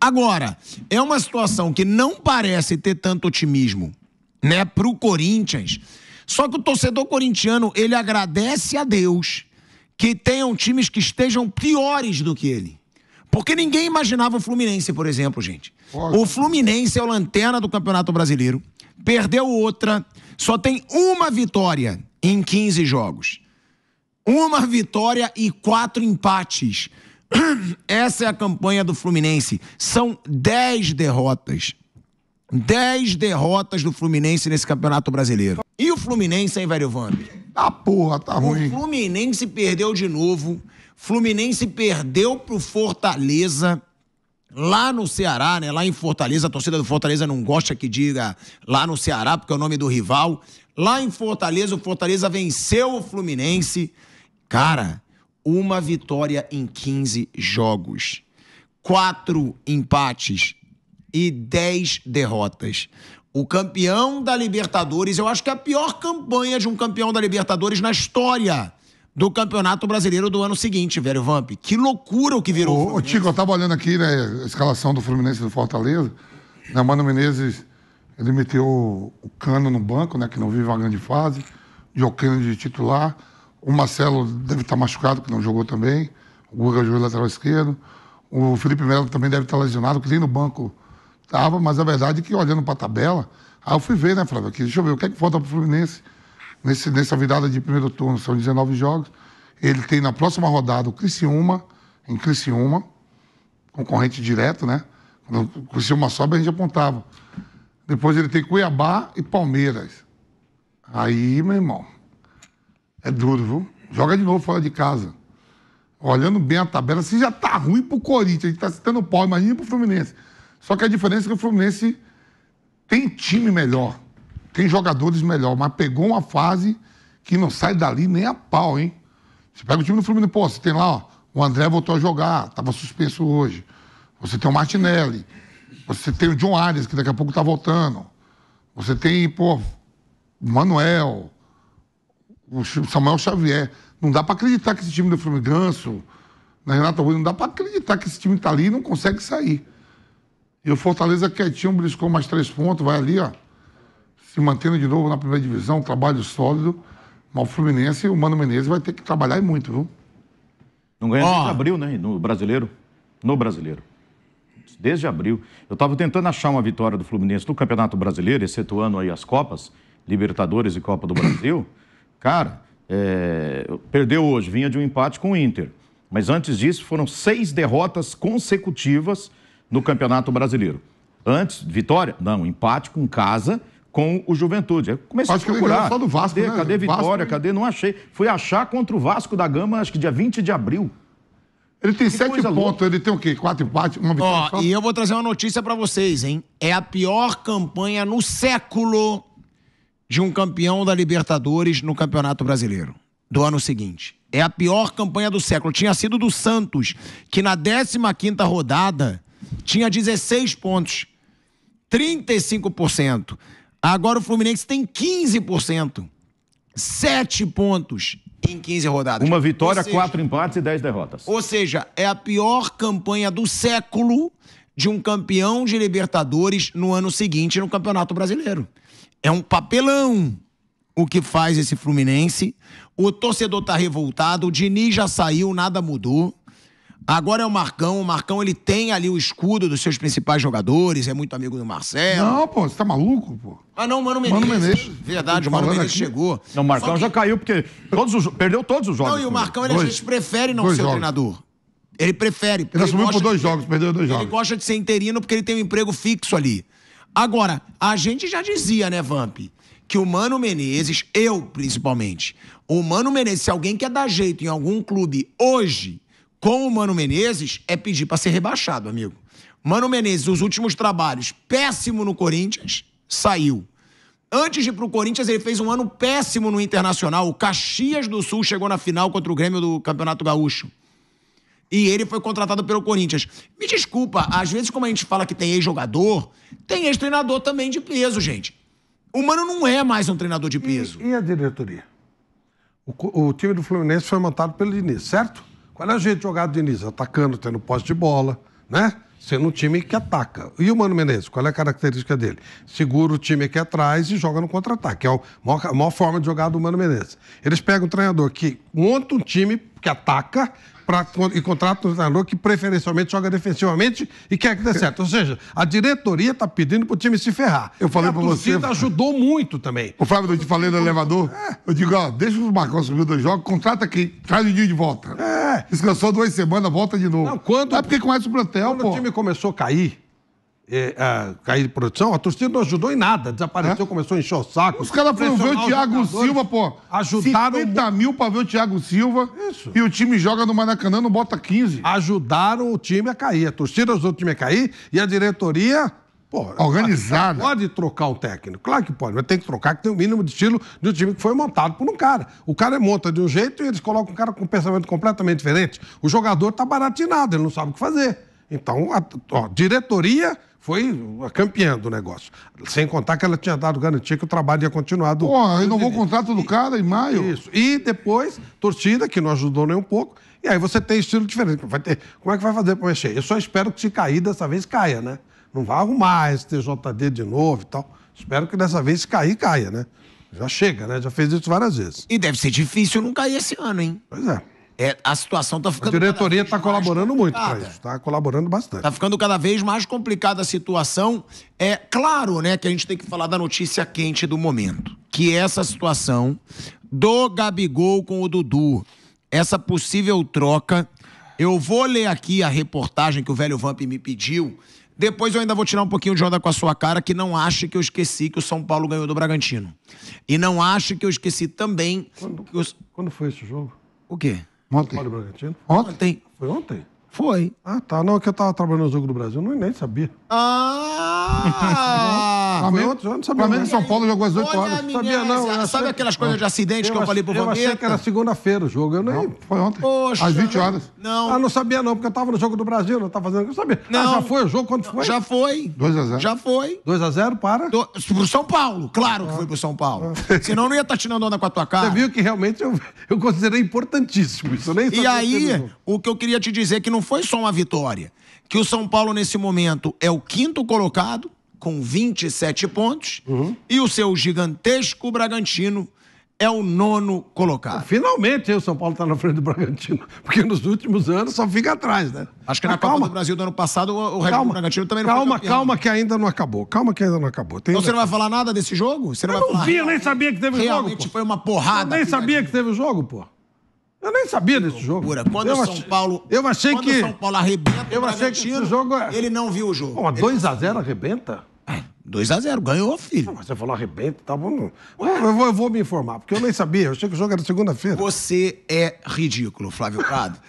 Agora, é uma situação que não parece ter tanto otimismo, né, pro Corinthians. Só que o torcedor corintiano, ele agradece a Deus que tenham times que estejam piores do que ele. Porque ninguém imaginava o Fluminense, por exemplo, gente. O Fluminense é o lanterna do Campeonato Brasileiro, perdeu outra, só tem uma vitória em 15 jogos. Uma vitória e quatro empates. Essa é a campanha do Fluminense. São 10 derrotas. 10 derrotas do Fluminense nesse Campeonato Brasileiro. E o Fluminense, hein, velho Vander? porra, tá ruim. O Fluminense perdeu de novo. Fluminense perdeu pro Fortaleza lá no Ceará, né? Lá em Fortaleza, a torcida do Fortaleza não gosta que diga lá no Ceará, porque é o nome do rival. Lá em Fortaleza, o Fortaleza venceu o Fluminense. Cara, uma vitória em 15 jogos, quatro empates e 10 derrotas. O campeão da Libertadores, eu acho que é a pior campanha de um campeão da Libertadores na história do Campeonato Brasileiro do ano seguinte, velho Vamp. Que loucura o que virou. Ô, ô Tico, eu tava olhando aqui, né, a escalação do Fluminense do Fortaleza. Né, Mano Menezes, ele meteu o Cano no banco, né, que não vive uma grande fase. Diocano de titular. O Marcelo deve estar machucado, que não jogou também. O Guga jogou lateral esquerdo. O Felipe Melo também deve estar lesionado, que nem no banco estava, mas a verdade é que olhando para a tabela, aí ah, eu fui ver, né, Flávio? Aqui, deixa eu ver o que é que falta para o Fluminense nesse, nessa virada de primeiro turno. São 19 jogos. Ele tem na próxima rodada o Criciúma, em Criciúma, concorrente direto, né? Quando o Criciúma sobe, a gente apontava. Depois ele tem Cuiabá e Palmeiras. Aí, meu irmão, é duro, viu? Joga de novo fora de casa. Olhando bem a tabela, se assim, já tá ruim pro Corinthians, a gente tá citando o pau, imagina pro Fluminense. Só que a diferença é que o Fluminense tem time melhor, tem jogadores melhor, mas pegou uma fase que não sai dali nem a pau, hein? Você pega o time do Fluminense, pô, você tem lá, ó, o André voltou a jogar, tava suspenso hoje. Você tem o Martinelli, você tem o John Arias, que daqui a pouco tá voltando. Você tem, pô, o Manuel, o Samuel Xavier. Não dá para acreditar que esse time do Flamengo na né, Renata Rui, não dá para acreditar que esse time está ali e não consegue sair. E o Fortaleza quietinho, briscou mais três pontos, vai ali, ó, se mantendo de novo na primeira divisão, trabalho sólido. Mas o Fluminense e o Mano Menezes vai ter que trabalhar muito, viu? Não ganha desde abril, né? No brasileiro. No brasileiro. Desde abril. Eu estava tentando achar uma vitória do Fluminense no Campeonato Brasileiro, excetuando aí as Copas, Libertadores e Copa do Brasil. Cara, é, perdeu hoje, vinha de um empate com o Inter. Mas antes disso, foram seis derrotas consecutivas no Campeonato Brasileiro. Antes, vitória? Não, empate com casa com o Juventude. Eu comecei acho a procurar. Que só do Vasco, cadê, né? cadê vitória? Vasco... É- cadê? Não achei. Fui achar contra o Vasco da Gama, acho que dia 20 de abril. Ele tem que sete pontos, ele tem o quê? Quatro empates, uma vitória. Ó, e eu vou trazer uma notícia para vocês, hein? É a pior campanha no século de um campeão da Libertadores no Campeonato Brasileiro do ano seguinte. É a pior campanha do século. Tinha sido do Santos, que na 15ª rodada tinha 16 pontos, 35%. Agora o Fluminense tem 15%, 7 pontos em 15 rodadas. Uma vitória, seja, quatro empates e 10 derrotas. Ou seja, é a pior campanha do século de um campeão de Libertadores no ano seguinte no Campeonato Brasileiro. É um papelão o que faz esse Fluminense. O torcedor tá revoltado, o Diniz já saiu, nada mudou. Agora é o Marcão, o Marcão ele tem ali o escudo dos seus principais jogadores, é muito amigo do Marcelo. Não, pô, você tá maluco, pô. Ah, não, Mano Menezes. Mano Menezes. Verdade, o Mano Menezes aqui. chegou. Não, o Marcão que... já caiu porque todos os... perdeu todos os jogos. Não, e o Marcão ele, a gente prefere não ser jogos. treinador. Ele prefere. Ele, ele assumiu por dois jogos, perdeu dois jogos. Ele gosta de ser interino porque ele tem um emprego fixo ali. Agora, a gente já dizia, né, Vamp, que o Mano Menezes, eu principalmente, o Mano Menezes, se alguém quer dar jeito em algum clube hoje com o Mano Menezes, é pedir para ser rebaixado, amigo. Mano Menezes, os últimos trabalhos, péssimo no Corinthians, saiu. Antes de ir pro Corinthians, ele fez um ano péssimo no Internacional. O Caxias do Sul chegou na final contra o Grêmio do Campeonato Gaúcho. E ele foi contratado pelo Corinthians. Me desculpa, às vezes, como a gente fala que tem ex-jogador, tem ex-treinador também de peso, gente. O Mano não é mais um treinador de peso. E, e a diretoria? O, o, time do Fluminense foi montado pelo Diniz, certo? Qual é o jeito de jogar do Diniz? Atacando, tendo posse de bola, né? sendo um time que ataca. E o Mano Menezes, qual é a característica dele? Segura o time aqui atrás e joga no contra-ataque. É a maior, a maior, forma de jogar do Mano Menezes. Eles pegam um treinador que monta um time que ataca pra, e contrata um treinador que preferencialmente joga defensivamente e quer que dê certo. Ou seja, a diretoria está pedindo para o time se ferrar. Eu falei para você. A ajudou muito também. O Flávio, eu te falei no elevador. É. Eu digo, ó, deixa o Marcão subir dois jogos, contrata aqui, traz o dia de volta. É. É. Descansou duas semanas, volta de novo. Não, quando, é porque conhece o plantel, quando pô. o time começou a cair, é, é, cair de produção, a torcida não ajudou em nada. Desapareceu, é. começou a encher o saco. Os caras foram ver o Thiago Silva, pô. Ajudaram. 50 mil pra ver o Thiago Silva. Isso. E o time joga no Maracanã, não bota 15. Ajudaram o time a cair. A torcida ajudou o time a cair e a diretoria Pô, organizada. Pode trocar o técnico, claro que pode, mas tem que trocar que tem o mínimo de estilo de um time que foi montado por um cara. O cara é monta de um jeito e eles colocam um cara com um pensamento completamente diferente. O jogador tá baratinado, ele não sabe o que fazer. Então, a ó, diretoria foi a é, campeã do negócio. Sem contar que ela tinha dado garantia que o trabalho ia continuar. Do, Pô, renovou o contrato do cara em maio. Isso. E depois, torcida, que não ajudou nem um pouco. E aí você tem estilo diferente. Vai ter, como é que vai fazer para mexer? Eu só espero que se cair dessa vez, caia, né? não vai arrumar STJD de novo e tal. Espero que dessa vez, se cair, caia, né? Já chega, né? Já fez isso várias vezes. E deve ser difícil não cair esse ano, hein? Pois é. É, a situação está ficando. A diretoria está colaborando muito para isso, está colaborando bastante. Está ficando cada vez mais complicada a situação. É claro, né, que a gente tem que falar da notícia quente do momento, que é essa situação do Gabigol com o Dudu, essa possível troca. Eu vou ler aqui a reportagem que o velho Vamp me pediu depois eu ainda vou tirar um pouquinho de onda com a sua cara, que não acha que eu esqueci que o São Paulo ganhou do Bragantino. E não acha que eu esqueci também. Quando, os... quando foi esse jogo? O quê? Ontem. O Paulo Bragantino? Ontem. ontem. Foi ontem? Foi. Ah, tá. Não, é que eu tava trabalhando no Jogo do Brasil, eu nem sabia. Ah! lá. Flamengo, eu não sabia. Flamengo e né? São Paulo jogou às 8 horas. Não sabia, não. Sabe aquelas coisas de acidente que eu falei pro Vampeta? Eu achei que era segunda-feira o jogo. Eu nem. Foi ontem. Poxa. Às 20 horas. Não. Ah, não sabia, não, porque eu tava no jogo do Brasil, não tava fazendo. Eu sabia. Ah, não. já foi o jogo? Quando foi? Já foi. 2x0. Já foi. 2x0 para? Do... Pro São Paulo. Claro que ah. foi pro São Paulo. Ah. Senão não ia estar tá tirando onda com a tua cara. Você viu que realmente eu, eu considerei importantíssimo isso. Eu nem e aí, o que eu queria te dizer é que não foi só uma vitória. Que o São Paulo, nesse momento, é o quinto colocado com 27 pontos uhum. e o seu gigantesco Bragantino é o nono colocado. Finalmente o São Paulo está na frente do Bragantino, porque nos últimos anos só fica atrás, né? Acho que na calma. Copa do Brasil do ano passado o Red Bull Bragantino também não Calma, calma que ainda não acabou. Calma que ainda não acabou. Tem então você não vai falar nada desse jogo? Você não eu vai não falar... vi, eu nem sabia que teve Realmente jogo. Pô. foi uma porrada. Eu nem sabia que teve jogo, pô. Eu nem sabia desse jogo. Pura. Quando eu o São achei, Paulo. Eu achei quando que. São Paulo arrebenta eu achei que esse jogo é... ele não viu o jogo. 2x0 arrebenta? 2 a 0 ganhou, filho. mas você falou arrebento, tá bom. Ué, eu, vou, eu vou me informar, porque eu nem sabia, eu achei que o jogo era segunda-feira. Você é ridículo, Flávio Prado.